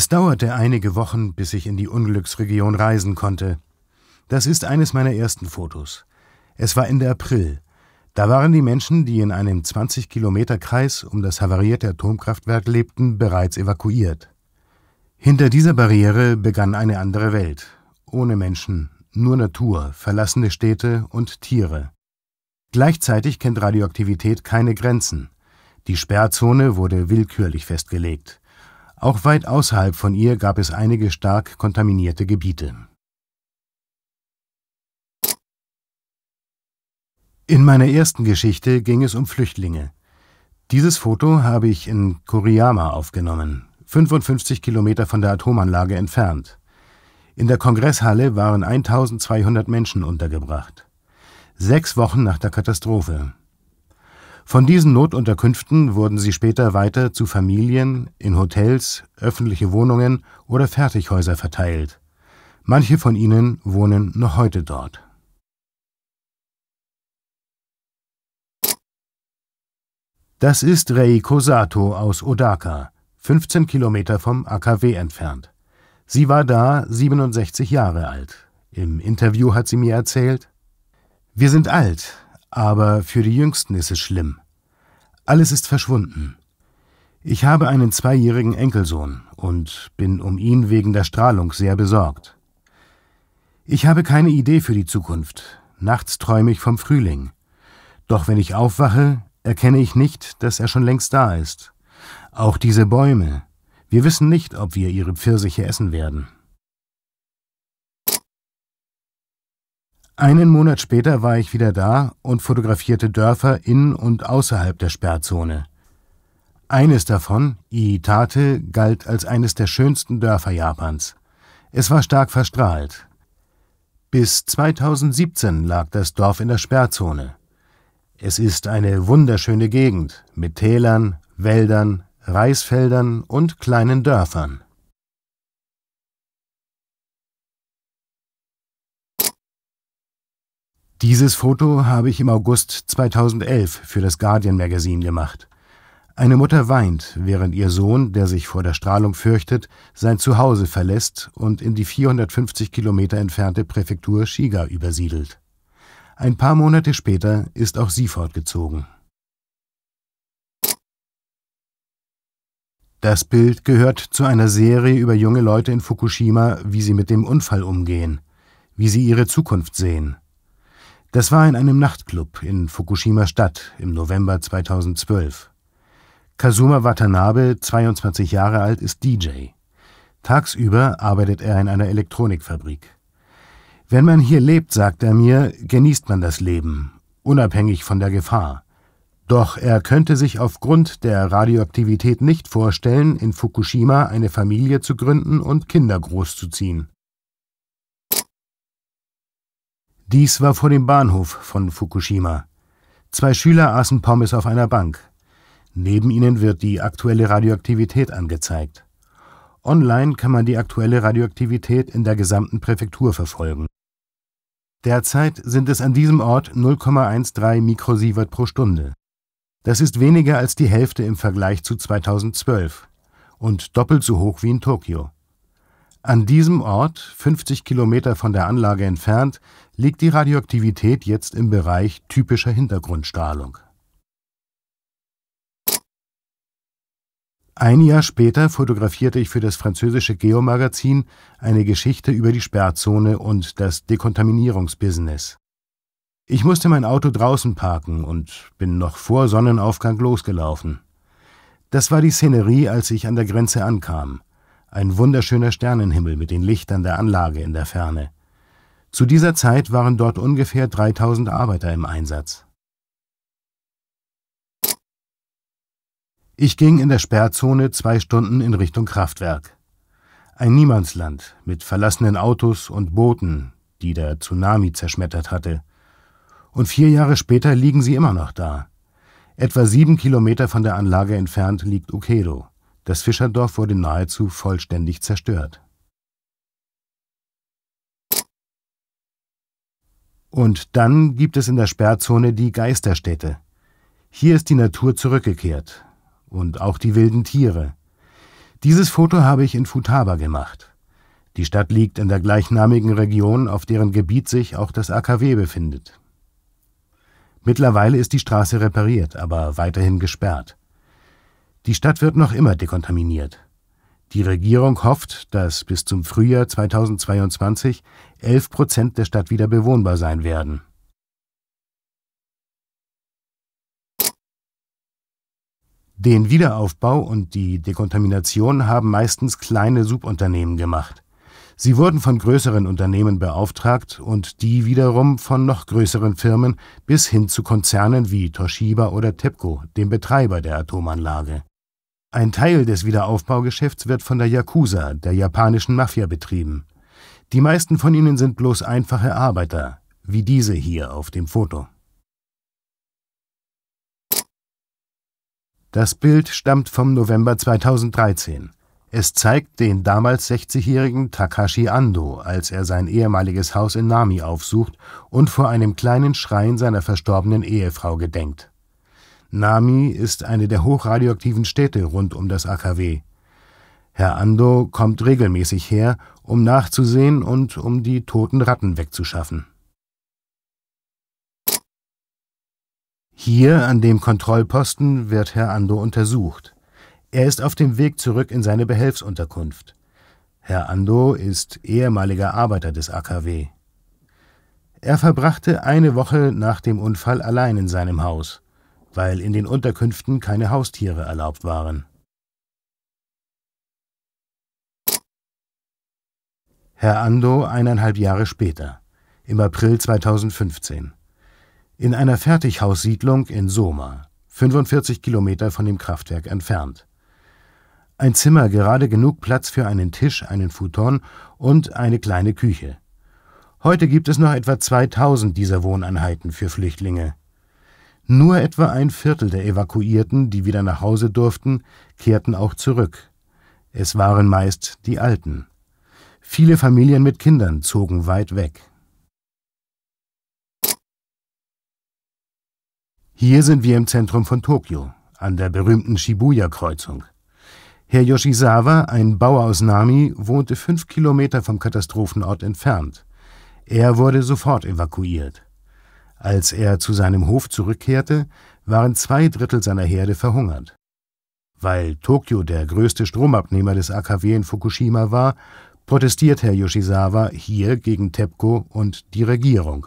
Es dauerte einige Wochen, bis ich in die Unglücksregion reisen konnte. Das ist eines meiner ersten Fotos. Es war Ende April. Da waren die Menschen, die in einem 20-Kilometer-Kreis um das havarierte Atomkraftwerk lebten, bereits evakuiert. Hinter dieser Barriere begann eine andere Welt. Ohne Menschen, nur Natur, verlassene Städte und Tiere. Gleichzeitig kennt Radioaktivität keine Grenzen. Die Sperrzone wurde willkürlich festgelegt. Auch weit außerhalb von ihr gab es einige stark kontaminierte Gebiete. In meiner ersten Geschichte ging es um Flüchtlinge. Dieses Foto habe ich in Kuriyama aufgenommen, 55 Kilometer von der Atomanlage entfernt. In der Kongresshalle waren 1200 Menschen untergebracht. Sechs Wochen nach der Katastrophe. Von diesen Notunterkünften wurden sie später weiter zu Familien, in Hotels, öffentliche Wohnungen oder Fertighäuser verteilt. Manche von ihnen wohnen noch heute dort. Das ist Reiko Sato aus Odaka, 15 Kilometer vom AKW entfernt. Sie war da 67 Jahre alt. Im Interview hat sie mir erzählt, wir sind alt, aber für die Jüngsten ist es schlimm. Alles ist verschwunden. Ich habe einen zweijährigen Enkelsohn und bin um ihn wegen der Strahlung sehr besorgt. Ich habe keine Idee für die Zukunft. Nachts träume ich vom Frühling. Doch wenn ich aufwache, erkenne ich nicht, dass er schon längst da ist. Auch diese Bäume. Wir wissen nicht, ob wir ihre Pfirsiche essen werden. Einen Monat später war ich wieder da und fotografierte Dörfer in und außerhalb der Sperrzone. Eines davon, Iitate, galt als eines der schönsten Dörfer Japans. Es war stark verstrahlt. Bis 2017 lag das Dorf in der Sperrzone. Es ist eine wunderschöne Gegend mit Tälern, Wäldern, Reisfeldern und kleinen Dörfern. Dieses Foto habe ich im August 2011 für das Guardian Magazine gemacht. Eine Mutter weint, während ihr Sohn, der sich vor der Strahlung fürchtet, sein Zuhause verlässt und in die 450 Kilometer entfernte Präfektur Shiga übersiedelt. Ein paar Monate später ist auch sie fortgezogen. Das Bild gehört zu einer Serie über junge Leute in Fukushima, wie sie mit dem Unfall umgehen, wie sie ihre Zukunft sehen. Das war in einem Nachtclub in Fukushima Stadt im November 2012. Kazuma Watanabe, 22 Jahre alt, ist DJ. Tagsüber arbeitet er in einer Elektronikfabrik. Wenn man hier lebt, sagt er mir, genießt man das Leben, unabhängig von der Gefahr. Doch er könnte sich aufgrund der Radioaktivität nicht vorstellen, in Fukushima eine Familie zu gründen und Kinder großzuziehen. Dies war vor dem Bahnhof von Fukushima. Zwei Schüler aßen Pommes auf einer Bank. Neben ihnen wird die aktuelle Radioaktivität angezeigt. Online kann man die aktuelle Radioaktivität in der gesamten Präfektur verfolgen. Derzeit sind es an diesem Ort 0,13 Mikrosievert pro Stunde. Das ist weniger als die Hälfte im Vergleich zu 2012 und doppelt so hoch wie in Tokio. An diesem Ort, 50 Kilometer von der Anlage entfernt, liegt die Radioaktivität jetzt im Bereich typischer Hintergrundstrahlung. Ein Jahr später fotografierte ich für das französische Geomagazin eine Geschichte über die Sperrzone und das Dekontaminierungsbusiness. Ich musste mein Auto draußen parken und bin noch vor Sonnenaufgang losgelaufen. Das war die Szenerie, als ich an der Grenze ankam ein wunderschöner Sternenhimmel mit den Lichtern der Anlage in der Ferne. Zu dieser Zeit waren dort ungefähr 3000 Arbeiter im Einsatz. Ich ging in der Sperrzone zwei Stunden in Richtung Kraftwerk. Ein Niemandsland mit verlassenen Autos und Booten, die der Tsunami zerschmettert hatte. Und vier Jahre später liegen sie immer noch da. Etwa sieben Kilometer von der Anlage entfernt liegt Ukedo. Das Fischerdorf wurde nahezu vollständig zerstört. Und dann gibt es in der Sperrzone die Geisterstädte. Hier ist die Natur zurückgekehrt. Und auch die wilden Tiere. Dieses Foto habe ich in Futaba gemacht. Die Stadt liegt in der gleichnamigen Region, auf deren Gebiet sich auch das AKW befindet. Mittlerweile ist die Straße repariert, aber weiterhin gesperrt. Die Stadt wird noch immer dekontaminiert. Die Regierung hofft, dass bis zum Frühjahr 2022 11 Prozent der Stadt wieder bewohnbar sein werden. Den Wiederaufbau und die Dekontamination haben meistens kleine Subunternehmen gemacht. Sie wurden von größeren Unternehmen beauftragt und die wiederum von noch größeren Firmen bis hin zu Konzernen wie Toshiba oder TEPCO, dem Betreiber der Atomanlage. Ein Teil des Wiederaufbaugeschäfts wird von der Yakuza, der japanischen Mafia, betrieben. Die meisten von ihnen sind bloß einfache Arbeiter, wie diese hier auf dem Foto. Das Bild stammt vom November 2013. Es zeigt den damals 60-jährigen Takashi Ando, als er sein ehemaliges Haus in Nami aufsucht und vor einem kleinen Schrein seiner verstorbenen Ehefrau gedenkt. Nami ist eine der hochradioaktiven Städte rund um das AKW. Herr Ando kommt regelmäßig her, um nachzusehen und um die toten Ratten wegzuschaffen. Hier an dem Kontrollposten wird Herr Ando untersucht. Er ist auf dem Weg zurück in seine Behelfsunterkunft. Herr Ando ist ehemaliger Arbeiter des AKW. Er verbrachte eine Woche nach dem Unfall allein in seinem Haus weil in den Unterkünften keine Haustiere erlaubt waren. Herr Ando eineinhalb Jahre später, im April 2015. In einer Fertighaussiedlung in Soma, 45 Kilometer von dem Kraftwerk entfernt. Ein Zimmer gerade genug Platz für einen Tisch, einen Futon und eine kleine Küche. Heute gibt es noch etwa 2000 dieser Wohneinheiten für Flüchtlinge. Nur etwa ein Viertel der Evakuierten, die wieder nach Hause durften, kehrten auch zurück. Es waren meist die Alten. Viele Familien mit Kindern zogen weit weg. Hier sind wir im Zentrum von Tokio, an der berühmten Shibuya-Kreuzung. Herr Yoshizawa, ein Bauer aus Nami, wohnte fünf Kilometer vom Katastrophenort entfernt. Er wurde sofort evakuiert. Als er zu seinem Hof zurückkehrte, waren zwei Drittel seiner Herde verhungert. Weil Tokio der größte Stromabnehmer des AKW in Fukushima war, protestiert Herr Yoshizawa hier gegen TEPCO und die Regierung.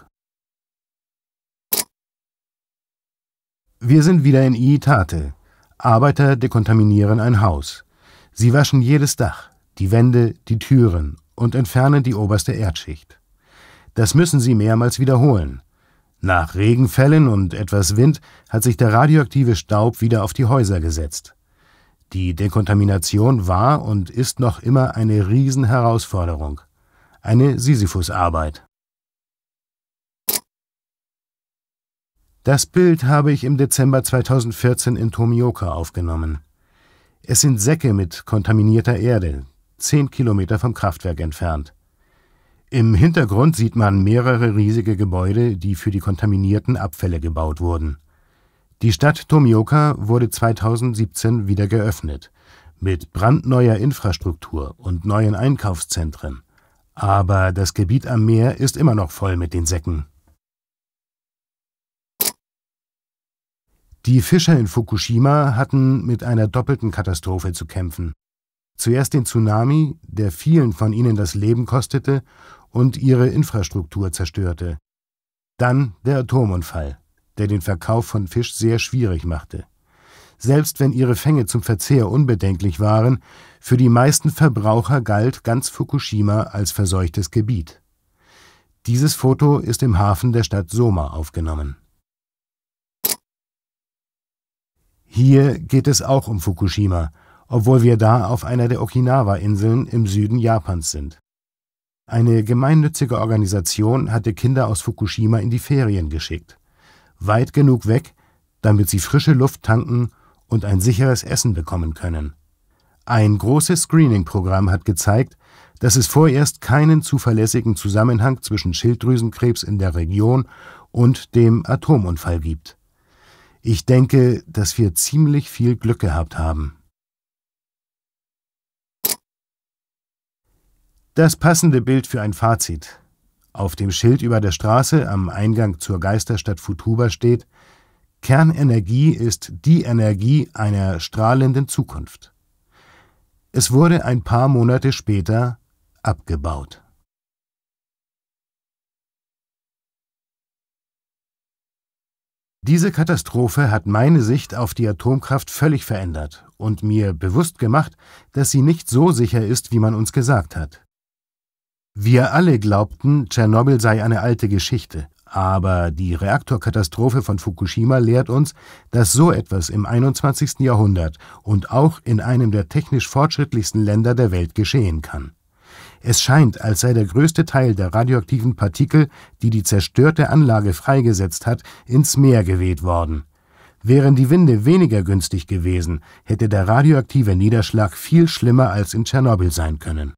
Wir sind wieder in Iitate. Arbeiter dekontaminieren ein Haus. Sie waschen jedes Dach, die Wände, die Türen und entfernen die oberste Erdschicht. Das müssen sie mehrmals wiederholen. Nach Regenfällen und etwas Wind hat sich der radioaktive Staub wieder auf die Häuser gesetzt. Die Dekontamination war und ist noch immer eine Riesenherausforderung. Eine Sisyphusarbeit. Das Bild habe ich im Dezember 2014 in Tomioka aufgenommen. Es sind Säcke mit kontaminierter Erde, zehn Kilometer vom Kraftwerk entfernt. Im Hintergrund sieht man mehrere riesige Gebäude, die für die kontaminierten Abfälle gebaut wurden. Die Stadt Tomioka wurde 2017 wieder geöffnet, mit brandneuer Infrastruktur und neuen Einkaufszentren. Aber das Gebiet am Meer ist immer noch voll mit den Säcken. Die Fischer in Fukushima hatten mit einer doppelten Katastrophe zu kämpfen. Zuerst den Tsunami, der vielen von ihnen das Leben kostete, und ihre Infrastruktur zerstörte. Dann der Atomunfall, der den Verkauf von Fisch sehr schwierig machte. Selbst wenn ihre Fänge zum Verzehr unbedenklich waren, für die meisten Verbraucher galt ganz Fukushima als verseuchtes Gebiet. Dieses Foto ist im Hafen der Stadt Soma aufgenommen. Hier geht es auch um Fukushima, obwohl wir da auf einer der Okinawa-Inseln im Süden Japans sind eine gemeinnützige Organisation hatte Kinder aus Fukushima in die Ferien geschickt. Weit genug weg, damit sie frische Luft tanken und ein sicheres Essen bekommen können. Ein großes Screening-Programm hat gezeigt, dass es vorerst keinen zuverlässigen Zusammenhang zwischen Schilddrüsenkrebs in der Region und dem Atomunfall gibt. Ich denke, dass wir ziemlich viel Glück gehabt haben. Das passende Bild für ein Fazit. Auf dem Schild über der Straße am Eingang zur Geisterstadt Futuba steht Kernenergie ist die Energie einer strahlenden Zukunft. Es wurde ein paar Monate später abgebaut. Diese Katastrophe hat meine Sicht auf die Atomkraft völlig verändert und mir bewusst gemacht, dass sie nicht so sicher ist, wie man uns gesagt hat. Wir alle glaubten, Tschernobyl sei eine alte Geschichte, aber die Reaktorkatastrophe von Fukushima lehrt uns, dass so etwas im 21. Jahrhundert und auch in einem der technisch fortschrittlichsten Länder der Welt geschehen kann. Es scheint, als sei der größte Teil der radioaktiven Partikel, die die zerstörte Anlage freigesetzt hat, ins Meer geweht worden. Wären die Winde weniger günstig gewesen, hätte der radioaktive Niederschlag viel schlimmer als in Tschernobyl sein können.